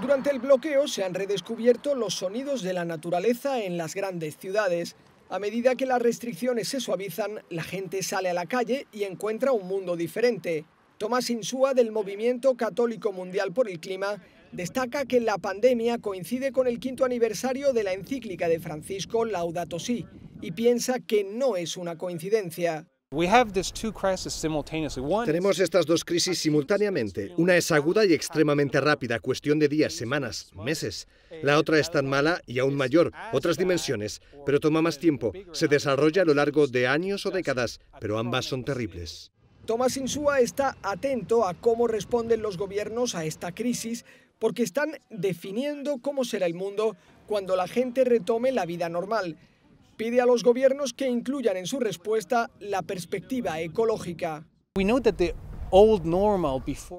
Durante el bloqueo se han redescubierto los sonidos de la naturaleza en las grandes ciudades. A medida que las restricciones se suavizan, la gente sale a la calle y encuentra un mundo diferente. Tomás Insúa, del Movimiento Católico Mundial por el Clima, destaca que la pandemia coincide con el quinto aniversario de la encíclica de Francisco Laudato Si y piensa que no es una coincidencia. Tenemos estas dos crisis simultáneamente. Una es aguda y extremadamente rápida, cuestión de días, semanas, meses. La otra es tan mala y aún mayor, otras dimensiones, pero toma más tiempo. Se desarrolla a lo largo de años o décadas, pero ambas son terribles. Tomás Insúa está atento a cómo responden los gobiernos a esta crisis, porque están definiendo cómo será el mundo cuando la gente retome la vida normal pide a los gobiernos que incluyan en su respuesta la perspectiva ecológica.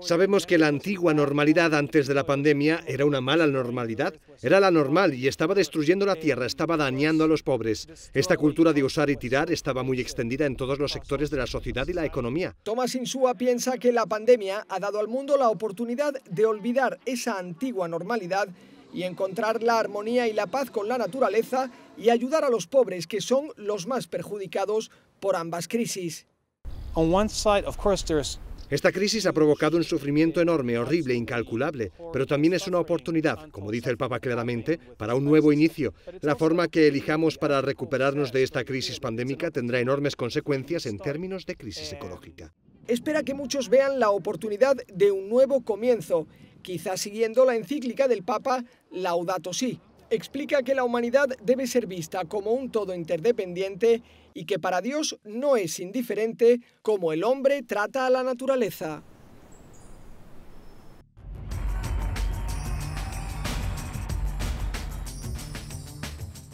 Sabemos que la antigua normalidad antes de la pandemia era una mala normalidad, era la normal y estaba destruyendo la tierra, estaba dañando a los pobres. Esta cultura de usar y tirar estaba muy extendida en todos los sectores de la sociedad y la economía. Thomas Insúa piensa que la pandemia ha dado al mundo la oportunidad de olvidar esa antigua normalidad y encontrar la armonía y la paz con la naturaleza y ayudar a los pobres, que son los más perjudicados por ambas crisis. Esta crisis ha provocado un sufrimiento enorme, horrible, e incalculable, pero también es una oportunidad, como dice el Papa claramente, para un nuevo inicio. La forma que elijamos para recuperarnos de esta crisis pandémica tendrá enormes consecuencias en términos de crisis ecológica. Espera que muchos vean la oportunidad de un nuevo comienzo, quizás siguiendo la encíclica del Papa Laudato Si, explica que la humanidad debe ser vista como un todo interdependiente y que para Dios no es indiferente cómo el hombre trata a la naturaleza.